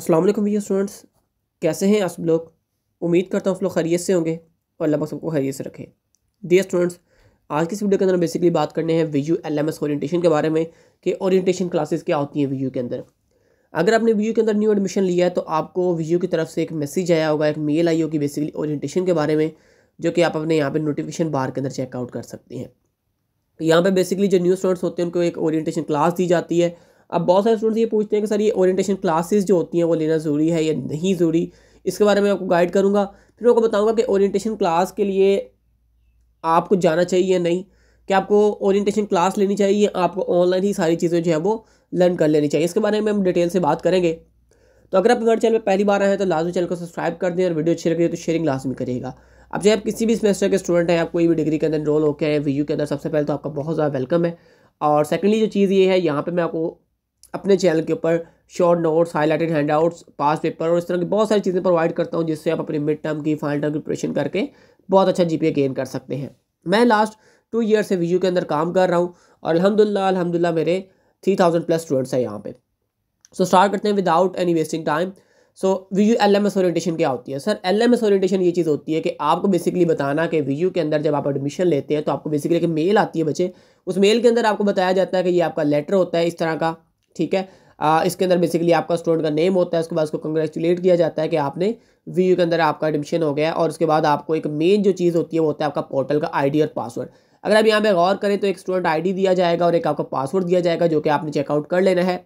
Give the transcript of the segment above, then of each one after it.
अस्सलाम वालेकुम भैया स्टूडेंट्स कैसे हैं आप लोग उम्मीद करता हूँ आप लोग खैरियत से होंगे और अल्लाह सबको खैरियत से रखें डियर स्टूडेंट्स आज की इस वीडियो के अंदर बेसिकली बात करने हैं V U L M S orientation के बारे में कि ओरिएंटेशन क्लासेस क्या होती हैं वी यू के अंदर अगर आपने वी यू के अंदर न्यू एडमिशन लिया है तो आपको वी यू की तरफ से एक मैसेज आया होगा एक मेल आई होगी बेसिकली ओरिएंटेशन के बारे में जो कि आप अपने यहाँ पर नोटिफिकेशन बार के अंदर चेकआउट कर सकते हैं यहाँ पर बेसिकली जो न्यू स्टूडेंट्स होते हैं उनको एक ओरिएंटेशन क्लास दी जाती है अब बहुत सारे स्टूडेंट्स ये पूछते हैं कि सर ये ओरिएंटेशन क्लासेस जो होती हैं वो लेना ज़रूरी है या नहीं ज़रूरी इसके बारे में आपको गाइड करूँगा फिर मैं आपको बताऊँगा कि ओरिएंटेशन क्लास के लिए आपको जाना चाहिए या नहीं कि आपको ओरिएंटेशन क्लास लेनी चाहिए आपको ऑनलाइन ही सारी चीज़ें जो है वो लर्न कर लेनी चाहिए इसके बारे में हम डिटेल से बात करेंगे तो अगर आप हमारे चैनल पर पहली बार आए हैं तो लाजमी चैनल को सब्सक्राइब कर दें और वीडियो अच्छी लगे तो शेयरिंग लाजमी करिएगा अब चाहे आप किसी भी सेमेस्टर के स्टूडेंट हैं आप कोई भी डिग्री के अंदर रोल होकर हैं वी के अंदर सबसे पहले तो आपका बहुत ज़्यादा वेलकम है और सेकेंडली जो चीज़ ये है यहाँ पर मैं आपको अपने चैनल के ऊपर short notes highlighted handouts past paper और इस तरह की बहुत सारी चीज़ें प्रोवाइड करता हूँ जिससे आप अपने मिड टर्म की फाइनल टर्म की प्रिपरेशन करके बहुत अच्छा जी गेन कर सकते हैं मैं लास्ट टू ईयर से वीजू के अंदर काम कर रहा हूँ और अलहमदिल्ला अलहमदिल्ला मेरे थ्री थाउजेंड प्लस स्टूडेंट्स हैं यहाँ पे सो so, स्टार्ट करते हैं without any wasting time so V U L M S orientation क्या होती है sir L M S orientation ये चीज़ होती है कि आपको बेसिकली बताना कि वी के अंदर जब आप एडमिशन लेते हैं तो आपको बेसिकली एक मेल आती है बच्चे उस मेल के अंदर आपको बताया जाता है कि ये आपका लेटर होता है इस तरह का ठीक है आ, इसके अंदर बेसिकली आपका स्टूडेंट का नेम होता है उसके बाद उसको कंग्रेचुलेट किया जाता है कि आपने वी के अंदर आपका एडमिशन हो गया और उसके बाद आपको एक मेन जो चीज़ होती है वो होता है आपका पोर्टल का आईडी और पासवर्ड अगर आप यहाँ पे गौर करें तो एक स्टूडेंट आईडी दिया जाएगा और एक आपका पासवर्ड दिया जाएगा जो कि आपने चेकआउट कर लेना है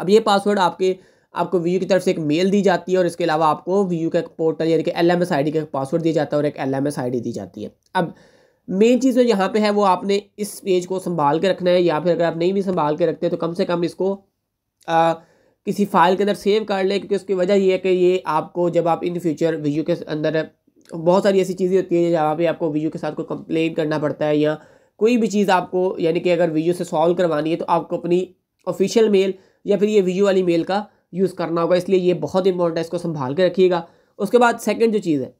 अब ये पासवर्ड आपके आपको वी की तरफ से एक मेल दी जाती है और इसके अलावा आपको वी का एक पोर्टल यानी कि L M S I D का एक पासवर्ड दिया जाता है और एक L M S I D दी जाती है अब मेन चीज़ जो यहाँ पे है वो आपने इस पेज को संभाल के रखना है या फिर अगर आप नहीं भी संभाल के रखते तो कम से कम इसको आ, किसी फाइल के अंदर सेव कर लें क्योंकि उसकी वजह ये है कि ये आपको जब आप इन फ्यूचर वीडियो के अंदर बहुत सारी ऐसी चीज़ें होती है जहाँ पे आपको वीडियो के साथ कोई कंप्लेन करना पड़ता है या कोई भी चीज़ आपको यानी कि अगर वीडियो से सॉल्व करवानी है तो आपको अपनी ऑफिशियल मेल या फिर ये वीडियो वाली मेल का यूज़ करना होगा इसलिए ये बहुत इंपॉर्टेंट है इसको संभाल के रखिएगा उसके बाद सेकेंड जो चीज़ है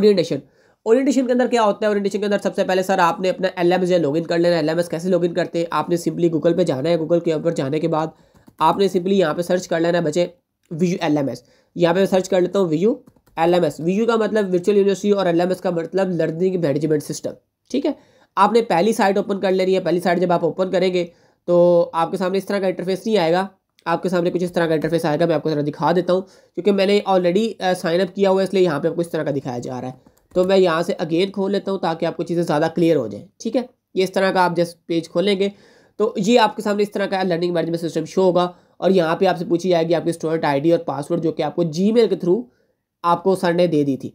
ओरिएंटेशन ओरिएंटेशन के अंदर क्या होता है ओरिएंटेशन के अंदर सबसे पहले सर आपने अपना एल एम लॉगिन कर लेना एल कैसे लॉगिन करते हैं आपने सिंपली गूगल पे जाना है गूगल के ऊपर जाने के बाद आपने सिंपली यहाँ पे सर्च कर लेना है बचे V U L M S यहाँ पर सर्च कर लेता हूँ V U L M S V U का मतलब वर्चुअल यूनिवर्सिटी और एल एम एस का मतलब लर्निंग मैनेजमेंट सिस्टम ठीक है आपने पहली साइट ओपन कर लेनी है पहली साइट जब आप ओपन करेंगे तो आपके सामने इस तरह का इंटरफेस नहीं आएगा आपके सामने कुछ इस तरह का इंटरफेस आएगा मैं आपको जरा दिखा देता हूँ क्योंकि मैंने ऑलरेडी साइनअप किया हुआ है इसलिए यहाँ पे आपको इस तरह का दिखाया जा रहा है तो मैं यहाँ से अगेन खोल लेता हूँ ताकि आपको चीज़ें ज़्यादा क्लियर हो जाए ठीक है ये इस तरह का आप जैसे पेज खोलेंगे तो ये आपके सामने इस तरह का लर्निंग मैनेजमेंट सिस्टम शो होगा और यहाँ पे आपसे पूछी जाएगी आपकी स्टूडेंट आईडी और पासवर्ड जो कि आपको जीमेल के थ्रू आपको सर ने दे दी थी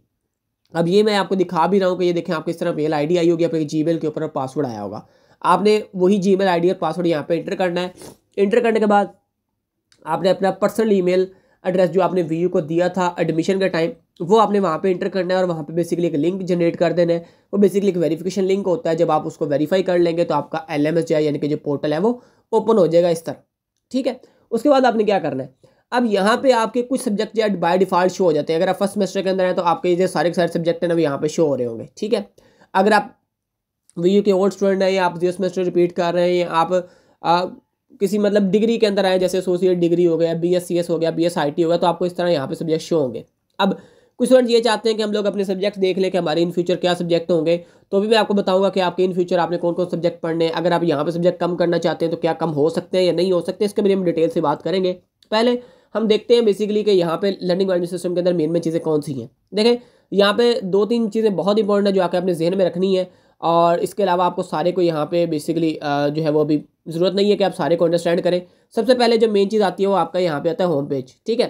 अब ये मैं आपको दिखा भी रहा हूँ कि ये देखें आपको इस तरह मेल आईडी आई होगी आपके जीमेल के ऊपर पासवर्ड आया होगा आपने वही जी मेल और पासवर्ड यहाँ पर इंटर करना है इंटर करने के बाद आपने अपना पर्सनल ईमेल एड्रेस जो आपने वी को दिया था एडमिशन का टाइम वो आपने वहाँ पे इंटर करना है और वहाँ पे बेसिकली एक लिंक जनरेट कर देना है वो बेसिकली एक वेरिफिकेशन लिंक होता है जब आप उसको वेरीफाई कर लेंगे तो आपका एल एम यानी कि जो पोर्टल है वो ओपन हो जाएगा इस तरह ठीक है उसके बाद आपने क्या करना है अब यहाँ पे आपके कुछ सब्जेक्ट जो बाय डिफ़ॉल्ट शो हो जाते हैं अगर आप फर्स्ट सेमेस्टर के अंदर हैं तो आपके जो सारे सारे सब्जेक्ट हैं ना वो यहाँ पे शो हो रहे होंगे ठीक है अगर आप वी के ओल्ड स्टूडेंट हैं या आप जीरो सेमेस्टर रिपीट कर रहे हैं या आप किसी मतलब डिग्री के अंदर आए जैसे एसोसिएट डिग्री हो गया बी एस सी एस हो गया बी एस आई टी हो गया तो आपको इस तरह यहाँ पे सब्जेक्ट शो होंगे अब कुछ स्टूडेंट ये चाहते हैं कि हम लोग अपने सब्जेक्ट्स देख लें कि हमारे इन फ्यूचर क्या सब्जेक्ट होंगे तो भी मैं आपको बताऊंगा कि आपके इन फ्यूचर आपने कौन कौन सब्जेक्ट पढ़ने हैं अगर आप यहाँ पे सब्जेक्ट कम करना चाहते हैं तो क्या कम हो सकते हैं या नहीं हो सकते इसके बारे में डिटेल से बात करेंगे पहले हम देखते हैं बेसिकली कि यहाँ पर लर्निंग वर्निंग सिस्टम के अंदर मेन मेन चीज़ें कौन सी हैं देखें यहाँ पर दो तीन चीज़ें बहुत इंपॉर्टेंट है जो आपके अपने जहन में रखनी है और इसके अलावा आपको सारे को यहाँ पे बेसिकली जो है वो अभी ज़रूरत नहीं है कि आप सारे को अंडरस्टैंड करें सबसे पहले जो मेन चीज़ आती है वो आपका यहाँ पे आता है होम पेज ठीक है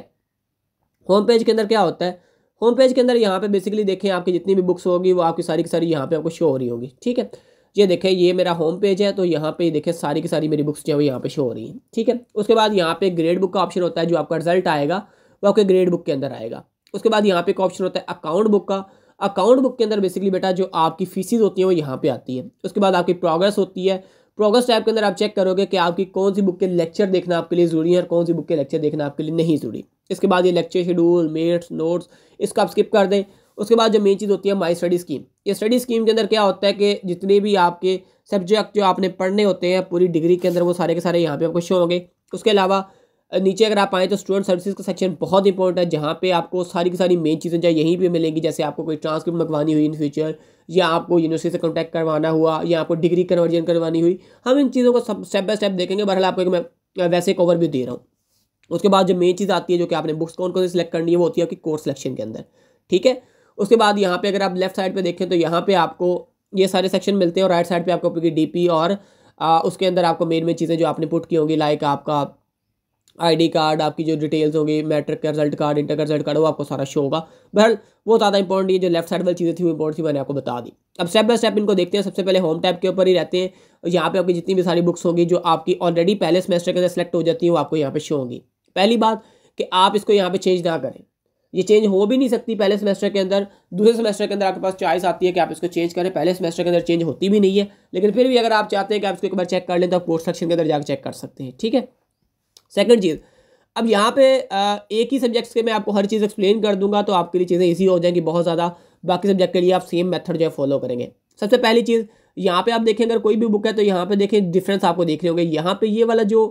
होम पेज के अंदर क्या होता है होम पेज के अंदर यहाँ पे बेसिकली देखें आपकी जितनी भी बुक्स होगी वो आपकी सारी की सारी यहाँ पे आपको शो हो रही होगी ठीक है ये देखें ये मेरा होम पेज है तो यहाँ पे देखें सारी की सारी मेरी बुक्स जो है यहाँ पे शो हो रही हैं ठीक है उसके बाद यहाँ पे ग्रेड बुक का ऑप्शन होता है जो आपका रिजल्ट आएगा वो आपके ग्रेड बुक के अंदर आएगा उसके बाद यहाँ पे एक ऑप्शन होता है अकाउंट बुक का अकाउंट बुक के अंदर बेसिकली बेटा जो आपकी फीसिस होती है वो यहाँ पे आती है उसके बाद आपकी प्रोग्रेस होती है प्रोग्रेस टैब के अंदर आप चेक करोगे कि आपकी कौन सी बुक के लेक्चर देखना आपके लिए जरूरी है और कौन सी बुक के लेक्चर देखना आपके लिए नहीं जरूरी इसके बाद ये लेक्चर शेड्यूल मेट्स नोट्स इसको आप स्किप कर दें उसके बाद जो मेन चीज़ होती है माई स्टडी स्कीम ये स्टडी स्कीम के अंदर क्या होता है कि जितने भी आपके सब्जेक्ट जो आपने पढ़ने होते हैं पूरी डिग्री के अंदर वो सारे के सारे यहाँ पे आपको शो होंगे उसके अलावा नीचे अगर आप आएँ तो स्टूडेंट सर्विसेज का सेक्शन बहुत इंपॉर्टेंट है जहाँ पे आपको सारी की सारी मेन चीज़ें चाहे यहीं पे मिलेंगी जैसे आपको कोई ट्रांसक्रिप्ट मंगवानी हुई इन फ्यूचर या आपको यूनिवर्सिटी से कॉन्टैक्ट करवाना हुआ या आपको डिग्री कन्वर्जन करवानी हुई हम इन चीज़ों को सब स्टेप बाय स्टेप देखेंगे बहरहाल आपको मैं वैसे एक ओवरव्यू दे रहा हूँ उसके बाद जो मेन चीज़ आती है जो कि आपने बुक्स कौन कौन से सिलेक्ट करनी है वो होती है आपकी कोर्स सिलेक्शन के अंदर ठीक है उसके बाद यहाँ पे अगर आप लेफ्ट साइड पर देखें तो यहाँ पे आपको ये सारे सेक्शन मिलते हैं और राइट साइड पर आपको डी पी और उसके अंदर आपको मेन मेन चीज़ें जो आपने पुट की होंगी लाइक आपका आईडी कार्ड आपकी जो डिटेल्स होगी मैट्रिक का रिजल्ट कार्ड इंटर का रिजल्ट कार्ड वो आपको सारा शो होगा बहर वो ज़्यादा इंपॉर्टेंट ये है जो लेफ्ट साइड वाली चीज़ें थी वो इंपॉर्टेंट थी मैंने आपको बता दी अब स्टेप बाय स्टेप इनको देखते हैं सबसे पहले होम टैप के ऊपर ही रहते हैं यहाँ पे आपकी जितनी भी सारी बुक्स होगी जो आपकी ऑलरेडी पहले सेमेस्टर के अंदर सेलेक्ट हो जाती हैं वो आपको यहाँ पे शो होंगी पहली बात कि आप इसको यहाँ पे चेंज ना करें ये चेंज हो भी नहीं सकती पहले सेमेस्टर के अंदर दूसरे सेमेस्टर के अंदर आपके पास चॉइस आती है कि आप इसको चेंज करें पहले सेमेस्टर के अंदर चेंज होती भी नहीं है लेकिन फिर भी अगर आप चाहते हैं कि आप इसको एक बार चेक कर लें तो आप कोर्स सेक्शन के अंदर जाकर चेक कर सकते हैं ठीक है सेकंड चीज़ अब यहाँ पे एक ही सब्जेक्ट्स के मैं आपको हर चीज़ एक्सप्लेन कर दूंगा तो आपके लिए चीज़ें ईजी हो जाएंगी बहुत ज़्यादा बाकी सब्जेक्ट के लिए आप सेम मेथड जो है फॉलो करेंगे सबसे पहली चीज़ यहाँ पे आप देखें अगर कोई भी बुक है तो यहाँ पे देखें डिफरेंस आपको देख रहे होंगे यहाँ पे ये वाला जो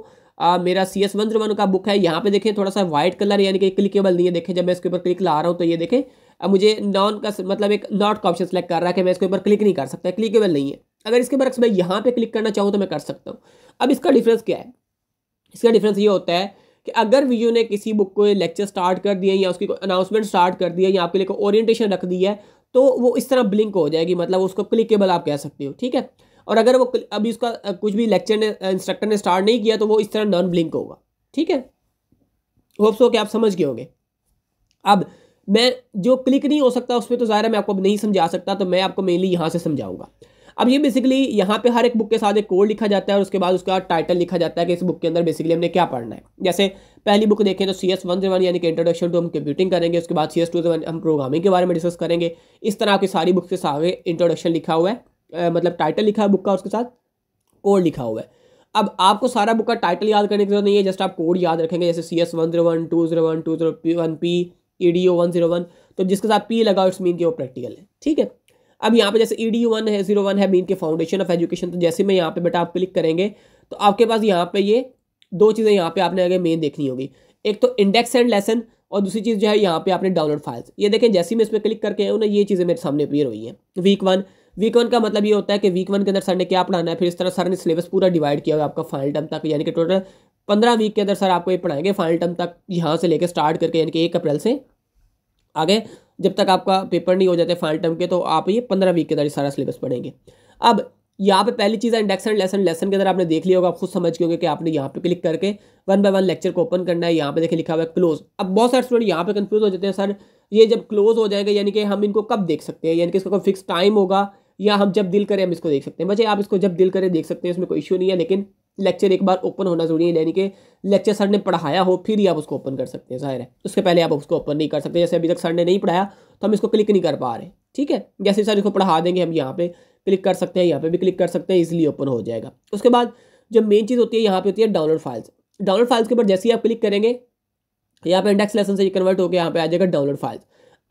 आ, मेरा सी एस वन का बुक है यहाँ पे देखें थोड़ा सा वाइट कलर यानी कि क्लिकेबल नहीं है देखें जब मैं इसके ऊपर क्लिक ला रहा हूँ तो ये देखें अब मुझे नॉन का मतलब एक नॉट का ऑप्शन सेलेक्ट कर रहा है कि मैं इसके ऊपर क्लिक नहीं कर सकता क्लिकेबल नहीं है अगर इसके बरक्स मैं यहाँ पर क्लिक करना चाहूँ तो मैं कर सकता हूँ अब इसका डिफरेंस क्या है इसका डिफरेंस ये होता है कि अगर वीडियो ने किसी बुक को लेक्चर स्टार्ट कर दिया या उसकी अनाउंसमेंट स्टार्ट कर दिया या आपके लिए कोई ओरिएंटेशन रख दी है तो वो इस तरह ब्लिंक हो जाएगी मतलब उसको क्लिकेबल आप कह सकते हो ठीक है और अगर वो अभी उसका कुछ भी लेक्चर ने इंस्ट्रक्टर ने स्टार्ट नहीं किया तो वो इस तरह नॉन ब्लिंक होगा ठीक है होप्स हो कि आप समझ गए होंगे अब मैं जो क्लिक नहीं हो सकता उस पर तो ज़ाहिर है मैं आपको नहीं समझा सकता तो मैं आपको मेनली यहाँ से समझाऊंगा अब ये बेसिकली यहाँ पे हर एक बुक के साथ एक कोड लिखा जाता है और उसके बाद उसका टाइटल लिखा जाता है कि इस बुक के अंदर बेसिकली हमने क्या पढ़ना है जैसे पहली बुक देखें तो सी एस वन वन यानी कि इंट्रोडक्शन टू हम कंप्यूटिंग करेंगे उसके बाद सी एस टू वन हम प्रोग्रामिंग के बारे में डिस्कस करेंगे इस तरह आपकी सारी बुक के सामने इंट्रोडक्शन लिखा हुआ है मतलब टाइटल लिखा है बुक का उसके साथ कोड लिखा हुआ है अब आपको सारा बुक का टाइटल याद करने की जरूरत नहीं है जस्ट आप कोड याद रखेंगे जैसे C S one zero one two zero one two zero P one P E D O one zero one तो जिसके साथ पी लगा इट्स मीन कि वो प्रैक्टिकल है ठीक है अब यहाँ पे जैसे ई डी वन है जीरो वन है मीन के फाउंडेशन ऑफ एजुकेशन तो जैसे मैं यहाँ पे बेटा आप क्लिक करेंगे तो आपके पास यहाँ पे ये दो चीज़ें यहाँ पे आपने आगे मेन देखनी होगी एक तो इंडेक्स एंड लेसन और दूसरी चीज़ जो है यहाँ पे आपने डाउनलोड फाइल्स ये देखें जैसे मैं इस पर क्लिक करके आऊँ ना ये चीज़ें मेरे सामने अपीयर हुई हैं वीक वन वीक वन का मतलब ये होता है कि वीक वन के अंदर सर ने क्या पढ़ाना है फिर इस तरह सर ने सिलेबस पूरा डिवाइड किया हुआ आपका फाइनल टर्म तक यानी कि टोटल पंद्रह वीक के अंदर सर आपको ये पढ़ाएंगे फाइनल टर्म तक यहाँ से लेकर स्टार्ट करके यानी कि एक अप्रैल से आगे जब तक आपका पेपर नहीं हो जाते फाइनल टर्म के तो आप ये पंद्रह वीक के अंदर सारा सिलेबस पढ़ेंगे अब यहाँ पे पहली चीज़ है इंडेक्स एंड लेसन लेसन के अंदर आपने देख लिया होगा आप खुद समझ गए होंगे कि आपने यहाँ पे क्लिक करके वन बाय वन लेक्चर को ओपन करना है यहाँ पे देखिए लिखा हुआ है क्लोज अब बहुत सारे स्टूडेंट यहाँ पे कंफ्यूज हो जाते हैं सर ये जब क्लोज हो जाएगा यानी कि हम इनको कब देख सकते हैं यानी कि इसका कोई फिक्स टाइम होगा या हम जब दिल करें हम इसको देख सकते हैं बच्चे आप इसको जब दिल करें देख सकते हैं इसमें कोई इशू नहीं है लेकिन लेक्चर एक बार ओपन होना जरूरी है यानी कि लेक्चर सर ने पढ़ाया हो फिर ही आप उसको ओपन कर सकते हैं जाहिर है उसके पहले आप उसको ओपन नहीं कर सकते जैसे अभी तक सर ने नहीं पढ़ाया तो हम इसको क्लिक नहीं कर पा रहे ठीक है जैसे सर इसको पढ़ा देंगे हम यहाँ पे क्लिक कर सकते हैं यहाँ पे भी क्लिक कर सकते हैं ईजिली ओपन हो जाएगा उसके बाद जो मेन चीज़ होती है यहाँ पे होती है डाउनलोड फाइल्स डाउनलोड फाइल्स के ऊपर जैसे ही आप क्लिक करेंगे यहाँ पर इंडेक्स लेसन से कन्वर्ट होकर यहाँ पर आ जाएगा डाउनलोड फाइल्स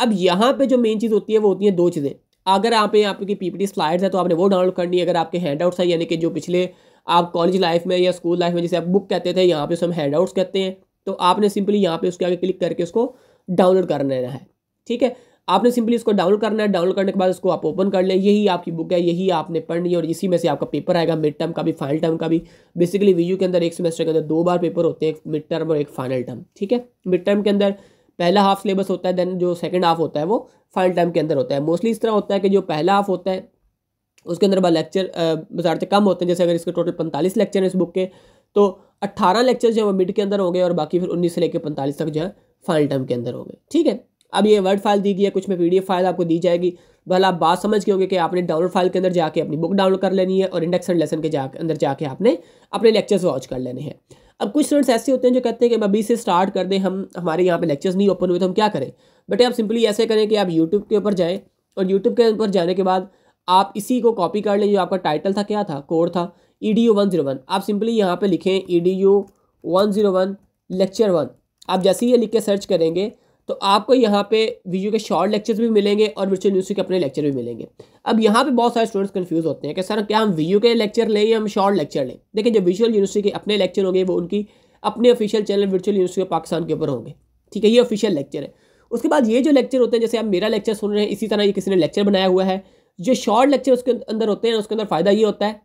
अब यहाँ पर जो मेन चीज़ होती है वो होती है दो चीज़ें अगर आप यहाँ आपकी पीपीटी स्लाइड्स है तो आपने वो डाउनलोड करनी है अगर आपके हैंड आउट्स हैं यानी कि जो पिछले आप कॉलेज लाइफ में या स्कूल लाइफ में जैसे आप बुक कहते थे यहाँ पे उसमें हैंड आउट्स कहते हैं तो आपने सिंपली यहाँ पे उसके आगे क्लिक करके उसको डाउनलोड कर लेना है ठीक है आपने सिंपली इसको डाउनलोड करना है डाउनलोड करने के बाद उसको आप ओपन कर लें यही आपकी बुक है यही आपने पढ़नी है और इसी में से आपका पेपर आएगा मिड टर्म का भी फाइनल टर्म का भी बेसिकली वीयू के अंदर एक सेमेस्टर के अंदर दो बार पेपर होते हैं एक मिड टर्म और एक फाइनल टर्म ठीक है मिड टर्म के अंदर पहला हाफ सिलेबस होता है देन जो सेकेंड हाफ होता है वो फाइनल टाइम के अंदर होता है मोस्टली इस तरह होता है कि जो पहला हाफ होता है उसके अंदर लेक्चर बाजार कम होते हैं जैसे अगर इसके टोटल पैंतालीस लेक्चर हैं इस बुक के तो अट्ठारह लेक्चर जो है वो मिड के अंदर हो गए और बाकी फिर उन्नीस से लेकर पैंतालीस तक जो है फाइनल टर्म के अंदर हो गए ठीक है अब ये वर्ड फाइल दी गई है कुछ में पीडीएफ फाइल आपको दी जाएगी भला आप बात समझ के होंगे कि आपने डाउनलोड फाइल के अंदर जाके अपनी बुक डाउनलोड कर लेनी है और इंडेक्स एंड लेसन के जा अंदर जाके आपने अपने लेक्चर्स वॉच कर लेने हैं अब कुछ स्टूडेंट्स ऐसे होते हैं जो कहते हैं कि अभी से स्टार्ट कर दें हम हमारे यहाँ पे लेक्चर्स नहीं ओपन हुए तो हम क्या करें बेटे आप सिंपली ऐसे करें कि आप यूट्यूब के ऊपर जाएँ और यूट्यूब के ऊपर जाने के बाद आप इसी को कॉपी कर लें जो आपका टाइटल था क्या था कोड था E D U one zero one आप सिंपली यहाँ पर लिखें E D U one zero one lecture one आप जैसे ही ये लिख के सर्च करेंगे तो आपको यहाँ पे वीडियो के शॉर्ट लेक्चर्स भी मिलेंगे और वर्चुअल यूनिवर्सिटी के अपने लेक्चर भी मिलेंगे अब यहाँ पे बहुत सारे स्टूडेंट्स कंफ्यूज होते हैं कि सर क्या हम वीडियो के लेक्चर लें या हम शॉर्ट लेक्चर लें देखिए जो वर्चुअल यूनिवर्सिटी के अपने लेक्चर होंगे वो उनकी अपने official channel virtual university of Pakistan के ऊपर होंगे ठीक है ये ऑफिशियल लेक्चर है उसके बाद ये जो लेक्चर होते हैं जैसे आप मेरा लेक्चर सुन रहे हैं इसी तरह ये किसी ने लेक्चर बनाया हुआ है जो शॉर्ट लेक्चर उसके अंदर होते हैं उसके अंदर फ़ायदा ये होता है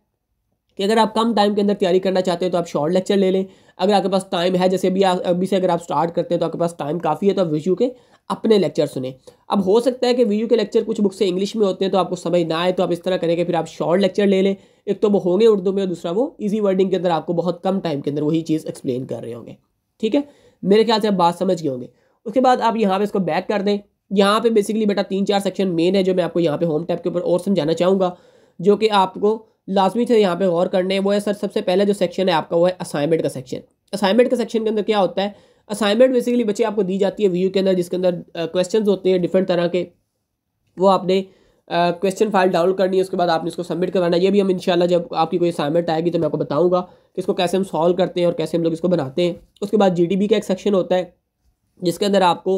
कि अगर आप कम टाइम के अंदर तैयारी करना चाहते हैं तो आप शॉर्ट लेक्चर ले लें अगर आपके पास टाइम है जैसे अभी अभी से अगर आप स्टार्ट करते हैं तो आपके पास टाइम काफ़ी है तो आप विजू के अपने लेक्चर सुने अब हो सकता है कि वीयू के लेक्चर कुछ बुक से इंग्लिश में होते हैं तो आपको समझ ना आए तो आप इस तरह करें कि फिर आप शॉर्ट लेक्चर ले लें एक तो वो होंगे उर्दू में और दूसरा वो इजी वर्डिंग के अंदर आपको बहुत कम टाइम के अंदर वही चीज़ एक्सप्लेन कर रहे होंगे ठीक है मेरे ख्याल से आप बात समझ गए होंगे उसके बाद आप यहाँ पर इसको बैक कर दें यहाँ पे बेसिकली बेटा तीन चार सेक्शन मेन है जो मैं आपको यहाँ पे होम टैप के ऊपर और समझाना चाहूँगा जो कि आपको लाजमी से यहाँ पे गौर करने वो है सर सबसे पहले जो सेक्शन है आपका वो है असाइनमेंट का सेक्शन असाइनमेंट के सेक्शन के अंदर क्या होता है असाइनमेंट बेसिकली बच्चे आपको दी जाती है व्यू के अंदर जिसके अंदर क्वेश्चन होते हैं डिफरेंट तरह के वो आपने क्वेश्चन फाइल डाउनलोड करनी है उसके बाद आपने इसको सबमिट करवाना है ये भी हम इंशाल्लाह जब आपकी कोई असाइनमेंट आएगी तो मैं आपको बताऊंगा कि इसको कैसे हम सॉल्व करते हैं और कैसे हम लोग इसको बनाते हैं उसके बाद जीडीबी का एक सेक्शन होता है जिसके अंदर आपको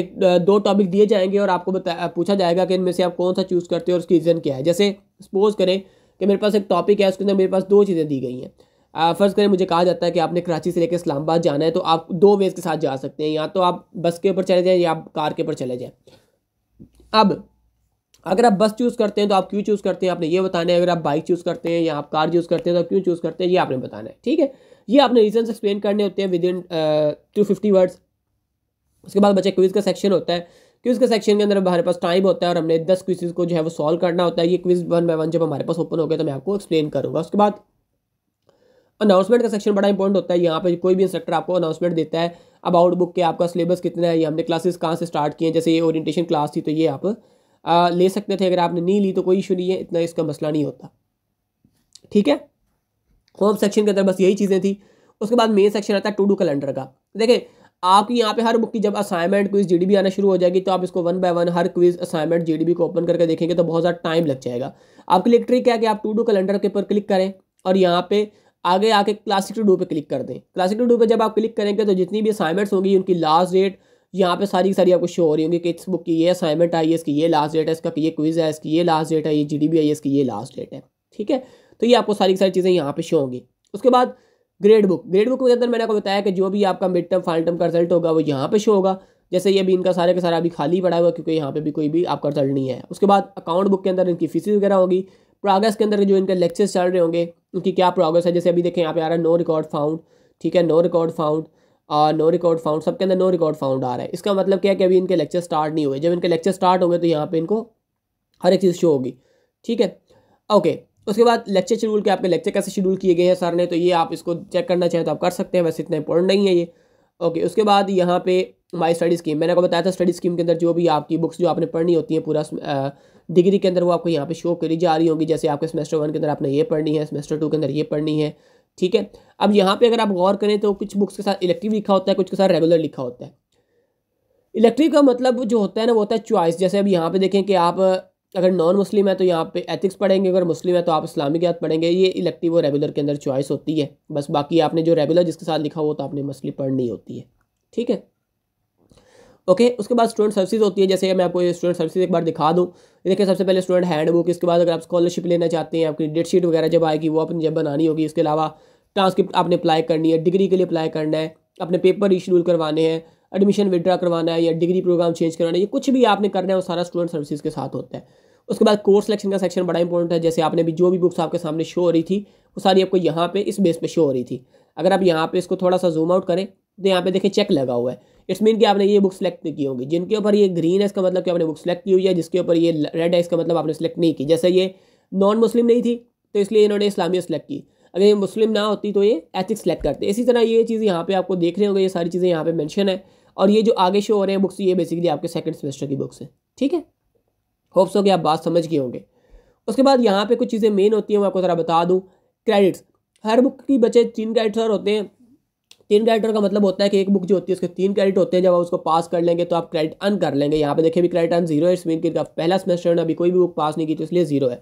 एक दो टॉपिक दिए जाएंगे और आपको बता पूछा जाएगा कि इनमें से आप कौन सा चूज़ करते हैं और उसकी रीज़न क्या है जैसे सपोज़ करें कि मेरे पास एक टॉपिक है उसके अंदर मेरे पास दो चीज़ें दी गई हैं फ़र्ज़ करें मुझे कहा जाता है कि आपने कराची से लेकर इस्लामाबाद जाना है तो आप दो वेज़ के साथ जा सकते हैं या तो आप बस के ऊपर चले जाएँ या आप कार के ऊपर चले जाएँ अब अगर आप बस चूज़ करते हैं तो आप क्यों चूज़ करते हैं आपने ये बताना है अगर आप बाइक चूज़ करते हैं या आप कार चूज करते हैं तो आप क्यों चूज़ करते हैं ये आपने बताना है ठीक है ये आपने रीजन एक्सप्लेन करने होते हैं within two fifty words उसके बाद बच्चे क्विज़ का सेक्शन होता है क्विज के सेक्शन के अंदर हमारे पास टाइम होता है और हमने दस क्विज को जो है वो सॉल्व करना होता है ये क्विज वन बाई वन जब हमारे पास ओपन हो गया तो मैं आपको एक्सप्लेन करूँगा उसके बाद अनाउंसमेंट का सेक्शन बड़ा इंपॉर्टेंट होता है यहाँ पर कोई भी इंस्ट्रक्टर आपको अनाउंसमेंट देता है अबाउट बुक के आपका सिलेबस कितना है ये हमने क्लासेस कहाँ से स्टार्ट किए हैं जैसे ये ओरिएंटेशन क्लास थी तो ये आप आ, ले सकते थे अगर आपने नहीं ली तो कोई इशू नहीं है इतना इसका मसला नहीं होता ठीक है होम सेक्शन के अंदर बस यही चीज़ें थी उसके बाद मेन सेक्शन आता है टू डू कैलेंडर का देखें आपकी यहाँ पे हर बुक की जब असाइनमेंट क्विज जीडीबी आना शुरू हो जाएगी तो आप इसको वन बाय वन हर क्विज असाइनमेंट जीडीबी को ओपन करके देखेंगे तो बहुत ज़्यादा टाइम लग जाएगा आपके लिए ट्रिक है कि आप टू डू कैलेंडर के ऊपर क्लिक करें और यहाँ पे आगे आके क्लासिक टू डू पे क्लिक कर दें क्लासिक टू डू पे जब आप क्लिक करेंगे तो जितनी भी असाइनमेंट्स होंगी उनकी लास्ट डेट यहाँ पे सारी की सारी आपको शो हो रही होंगी कि इस बुक की ये असाइनमेंट आई है इसकी ये लास्ट डेट है इसका ये क्विज़ है इसकी ये लास्ट डेट है ये जी आई है इसकी ये लास्ट डेट है ठीक है तो ये आपको सारी सारी चीज़ें यहाँ पे शो होंगी उसके बाद ग्रेड बुक ग्रेड बुक के अंदर मैंने आपको बताया कि जो भी आपका मिड टर्म फाइनल टर्म का रिजल्ट होगा वो यहाँ पे शो होगा जैसे ये भी इनका सारे का सारा अभी खाली पड़ा हुआ क्योंकि यहाँ पे भी कोई भी आपका रिजल्ट नहीं है उसके बाद अकाउंट बुक के अंदर इनकी फीसिस वगैरह होगी प्रोग्रेस के अंदर जो इनके लेक्चर्स चल रहे होंगे उनकी क्या प्रोग्रेस है जैसे अभी देखें यहाँ पे आ रहा है नो रिकॉर्ड फाउंड ठीक है नो रिकॉर्ड फाउंड और नो रिकॉर्ड फाउंड सबके अंदर नो रिकॉर्ड फाउंड आ रहा है इसका मतलब क्या है कि अभी इनके लेक्चर स्टार्ट नहीं हुए जब इनके लेक्चर स्टार्ट होंगे तो यहाँ पर इनको हर एक चीज़ शो होगी ठीक है ओके उसके बाद लेक्चर शेड्यूल के आपके लेक्चर कैसे शेड्यूल किए गए हैं सर ने तो ये आप इसको चेक करना चाहें तो आप कर सकते हैं वैसे इतना इंपॉर्टेंट नहीं है ये ओके उसके बाद यहाँ पे माई स्टडी स्कीम मैंने आपको बताया था स्टडी स्कीम के अंदर जो भी आपकी बुक्स जो आपने पढ़नी होती हैं पूरा डिग्री के अंदर वो आपको यहाँ पे शो करी जा रही होगी जैसे आपके सेमेस्टर वन के अंदर आपने ये पढ़नी है सेमेस्टर टू के अंदर ये पढ़नी है ठीक है अब यहाँ पर अगर आप गौर करें तो कुछ बुक्स के साथ इलेक्टिव लिखा होता है कुछ के साथ रेगुलर लिखा होता है इलेक्टिव का मतलब जो होता है ना वो होता है चॉइस जैसे अब यहाँ पे देखें कि आप अगर नॉन मुस्लिम है तो यहाँ पे एथिक्स पढ़ेंगे अगर मुस्लिम है तो आप इस्लामिक याद पढ़ेंगे ये इलेक्टिव और रेगुलर के अंदर चॉइस होती है बस बाकी आपने जो रेगुलर जिसके साथ लिखा हो तो आपने मछली पढ़नी होती है ठीक है ओके उसके बाद स्टूडेंट सर्विसेज होती है जैसे मैं आपको ये स्टूडेंट सर्विसेज एक बार दिखा दूँ देखिए सबसे पहले स्टूडेंट हैंड बुक इसके बाद अगर आप स्कॉलरशिप लेना चाहते हैं आपकी डेट शीट वगैरह जब आएगी वो अपनी जब बनानी होगी इसके अलावा ट्रांसक्रिप्ट आपने अप्लाई करनी है डिग्री के लिए अप्लाई करना है अपने पेपर रिशेड्यूल करवाने हैं एडमिशन विड्रा करवाना है या डिग्री प्रोग्राम चेंज करवाना है या कुछ भी आपने करना है वो सारा स्टूडेंट सर्विसेज के साथ होता है उसके बाद कोर्स सिलेक्शन का सेक्शन बड़ा इंपॉर्टेंट है जैसे आपने भी जो भी बुक्स आपके सामने शो हो रही थी वो सारी आपको यहाँ पे इस बेस पे शो हो रही थी अगर आप यहाँ पे इसको थोड़ा सा जूम आउट करें तो यहाँ पे देखें चेक लगा हुआ है इट्स मीन कि आपने ये बुक सेलेक्ट नहीं की होगी जिनके ऊपर ये ग्रीन है इसका मतलब कि आपने बुक सेलेक्ट की हुई है जिसके ऊपर ये रेड है इसका मतलब आपने सेलेक्ट नहीं की जैसे ये नॉन मुस्लिम नहीं थी तो इसलिए इन्होंने इस्लामिया सेलेक्ट की अगर ये मुस्लिम ना होती तो ये एथिक्स सेलेक्ट करते इसी तरह ये चीज़ यहाँ पर आपको देख रहे होंगे ये सारी चीज़ें यहाँ पर मैंशन है और ये जो आगे शो हो रहे हैं बुक्स ये बेसिकली आपके सेकेंड सेमेस्टर की बुक्स है ठीक है होप्स हो कि आप बात समझ गए होंगे उसके बाद यहाँ पे कुछ चीज़ें मेन होती हैं मैं आपको ज़रा बता दूँ क्रेडिट्स हर बुक की बचे तीन क्रेडिट होते हैं तीन क्रेडिटर का मतलब होता है कि एक बुक जो होती है उसके तीन क्रेडिट होते हैं जब आप उसको पास कर लेंगे तो आप क्रेडिट अन कर लेंगे यहाँ पे देखिए भी क्रेडिट अन जीरो है इसमें की पहला सेमेस्टर ने अभी कोई भी बुक पास नहीं की तो इसलिए जीरो है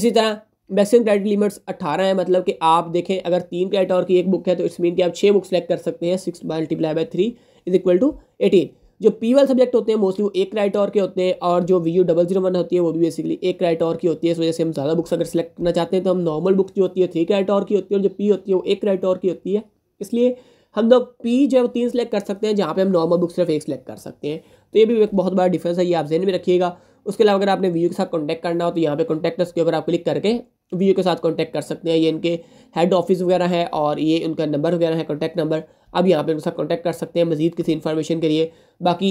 इसी तरह मैक्सिमम क्रेडिट लिमिट्स अट्ठारह है मतलब कि आप देखें अगर तीन क्रेडिट और की एक बुक है तो इट्स मीन कि आप छः बुक सेलेक्ट कर सकते हैं six multiply by three is equal to eighteen जो पी वाले सब्जेक्ट होते हैं मोस्टली वो एक राइट और के होते हैं और जो V U double zero one होती है वो भी बेसिकली एक राइट और की होती है इस वजह से हम ज़्यादा बुक्स अगर सेलेक्ट करना चाहते हैं तो हम नॉर्मल बुक्स जो होती है थ्री राइट और की होती है और जो पी होती है वो एक राइट और की होती है इसलिए हम लोग पी जो है वो तीन सेलेक्ट कर सकते हैं जहाँ पर हम नॉर्मल बुक सिर्फ एक सेलेक्ट कर सकते हैं तो ये भी एक बहुत बड़ा डिफरेंस है ये आप जेन में रखिएगा उसके अलावा अगर आपने वी के साथ कॉन्टैक्ट करना हो तो यहाँ पर कॉन्टैक्ट उसके ऊपर आप क्लिक करके वी के साथ कॉन्टैक्ट कर सकते हैं ये इनके हेड ऑफिस वगैरह है और ये उनका नंबर वगैरह है कॉन्टैक्ट नंबर आप यहाँ पर मेरे साथ कॉन्टैक्ट कर सकते हैं मजीद किसी इन्फॉर्मेशन के लिए बाकी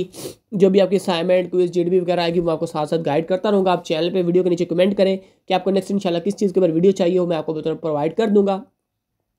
जो भी आपकी असाइनमेंट क्विज जी भी वगैरह आएगी वो आपको साथ साथ गाइड करता रहूँगा आप चैनल पर वीडियो के नीचे कमेंट करें कि आपको नेक्स्ट इनशाला किस चीज़ के ऊपर वीडियो चाहिए हो मैं आपको प्रोवाइड कर दूँगा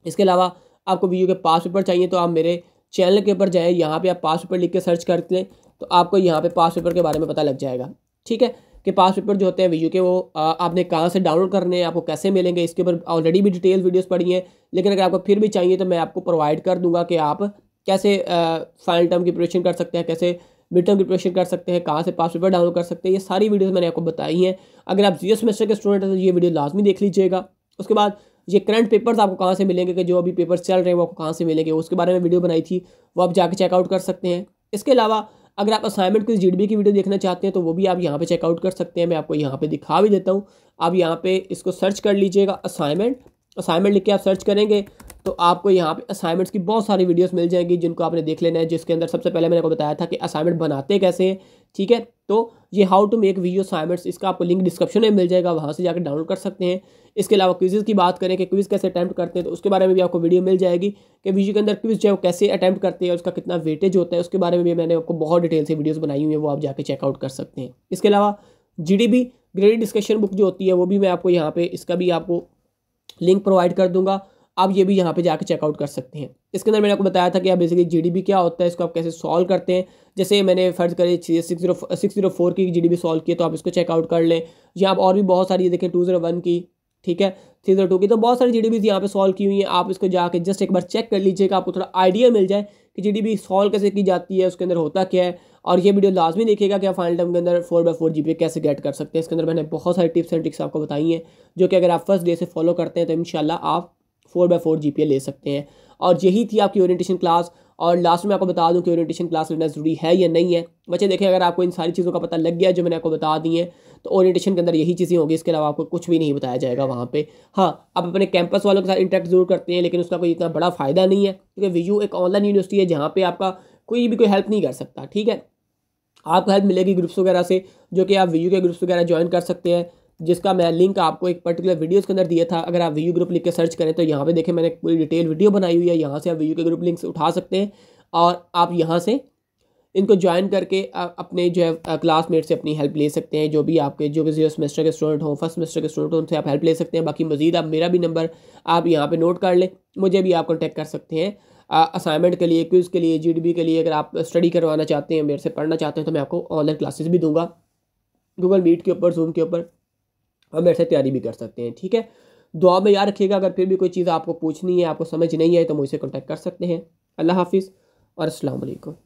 इसके अलावा आपको वीडियो के पास पेपर चाहिए तो आप मेरे चैनल के ऊपर जाएँ यहाँ पर आप पास पेपर लिख के सर्च कर लें तो आपको यहाँ पर पास पेपर के बारे में पता लग जाएगा ठीक है कि पास पेपर जो होते हैं वीयू के वो आपने कहाँ से डाउनलोड करने हैं आपको कैसे मिलेंगे इसके ऊपर ऑलरेडी भी डिटेल वीडियोस पड़ी हैं लेकिन अगर आपको फिर भी चाहिए तो मैं आपको प्रोवाइड कर दूंगा कि आप कैसे फाइनल टर्म की प्रिपरेशन कर सकते हैं कैसे मिड टर्म की प्रिपरेशन कर सकते हैं कहाँ से पास पेपर डाउनलोड कर सकते हैं ये सारी वीडियोज़ मैंने आपको बताई हैं अगर आप जीरो सेमेस्टर के स्टूडेंट हैं तो ये वीडियो लाजमी देख लीजिएगा उसके बाद ये करंट पेपर्स आपको कहाँ से मिलेंगे कि जो अभी पेपर्स चल रहे हैं वो आपको कहाँ से मिलेंगे उसके बारे में वीडियो बनाई थी वो आप जाके चेकआउट कर सकते हैं इसके अलावा अगर आप असाइनमेंट कुछ जीडीबी की वीडियो देखना चाहते हैं तो वो भी आप यहाँ पे चेकआउट कर सकते हैं मैं आपको यहाँ पे दिखा भी देता हूँ आप यहाँ पे इसको सर्च कर लीजिएगा असाइनमेंट असाइनमेंट लिख के आप सर्च करेंगे तो आपको यहाँ पे असाइनमेंट्स की बहुत सारी वीडियोस मिल जाएंगी जिनको आपने देख लेना है जिसके अंदर सबसे पहले मैंने आपको बताया था कि असाइनमेंट बनाते कैसे हैं ठीक है तो ये how to make video assignments इसका आपको लिंक डिस्क्रिप्शन में मिल जाएगा वहाँ से जाकर डाउनलोड कर सकते हैं इसके अलावा क्विज़ की बात करें कि क्विज़ कैसे अटैम्प्ट करते हैं तो उसके बारे में भी आपको वीडियो मिल जाएगी कि वीजी के अंदर क्विज़ जो है वो कैसे अटैम्प्ट करते हैं उसका कितना वेटेज होता है उसके बारे में भी मैंने आपको बहुत डिटेल से वीडियोज़ बनाई हुई है वो आप जाके चेकआउट कर सकते हैं इसके अलावा जी ग्रेड डिस्कशन बुक जो होती है वो भी मैं आपको यहाँ पे इसका भी आपको लिंक प्रोवाइड कर दूंगा आप ये भी यहाँ पे जाकर चेकआउट कर सकते हैं इसके अंदर मैंने आपको बताया था कि आप बेसिकली जीडीपी क्या होता है इसको आप कैसे सॉल्व करते हैं जैसे मैंने फर्ज करें six zero six zero four की जीडीपी सॉल्व की तो आप इसको चेकआउट कर लें या आप और भी बहुत सारी देखें टू जीरो वन की ठीक है थ्री जीरो टू की तो बहुत सारी जी यहाँ पे सॉल्व की हुई हैं आप इसको जाके जस्ट एक बार चेक कर लीजिएगा आपको थोड़ा आइडिया मिल जाए कि जी डी सॉल्व कैसे की जाती है उसके अंदर होता क्या है और ये वीडियो लाजमी देखिएगा कि आप फाइनल टर्म के अंदर फोर बाई फोर जी कैसे गेट कर सकते हैं इसके अंदर मैंने बहुत सारी टिप्स एंड ट्रिक्स आपको बताई हैं जो कि अगर आप फर्स्ट डे से फॉलो करते हैं तो इन आप फोर बाई फोर जी ले सकते हैं और यही थी आपकी ओरिएंटेशन क्लास और लास्ट में आपको बता दूं कि ओरिएंटेशन क्लास लेना ज़रूरी है या नहीं है बच्चे देखें अगर आपको इन सारी चीज़ों का पता लग गया जो मैंने आपको बता दी है तो ओरिएंटेशन के अंदर यही चीज़ें होगी इसके अलावा आपको कुछ भी नहीं बताया जाएगा वहाँ पे हाँ आप अपने कैंपस वालों के साथ इंटरेक्ट जरूर करते हैं लेकिन उसका कोई इतना बड़ा फ़ायदा नहीं है क्योंकि वी एक ऑनलाइन यूनिवर्सिटी है जहाँ पर आपका कोई भी कोई हेल्प नहीं कर सकता ठीक है आपको हेल्प मिलेगी ग्रुप्स वगैरह से जो कि आप वी के ग्रुप्स वगैरह ज्वाइन कर सकते हैं जिसका मैं लिंक आपको एक पर्टिकुलर वीडियोस के अंदर दिया था अगर आप वी ग्रुप लिख के सर्च करें तो यहाँ पे देखें मैंने पूरी डिटेल वीडियो बनाई हुई है यहाँ से आप वी के ग्रुप लिंक्स उठा सकते हैं और आप यहाँ से इनको ज्वाइन करके अपने जो है क्लासमेट से अपनी हेल्प ले सकते हैं जो भी आपके जो भी जीरो सेमेस्टर के स्टूडेंट हों फर्स्ट सेमेस्टर के स्टूडेंट हों उनसे आप हेल्प ले सकते हैं बाकी मजीद आप मेरा भी नंबर आप यहाँ पर नोट कर लें मुझे भी आप कॉन्टैक्ट कर सकते हैं असाइनमेंट के लिए क्विज़ के लिए जी के लिए अगर आप स्टडी करवाना चाहते हैं मेरे से पढ़ना चाहते हैं तो मैं आपको ऑनलाइन क्लासेस भी दूंगा गूगल मीट के ऊपर जूम के ऊपर और मेरे से तैयारी भी कर सकते हैं ठीक है दुआ में याद रखिएगा अगर फिर भी कोई चीज़ आपको पूछनी है आपको समझ नहीं है तो मुझसे कॉन्टैक्ट कर सकते हैं अल्लाह हाफिज़ और असलकम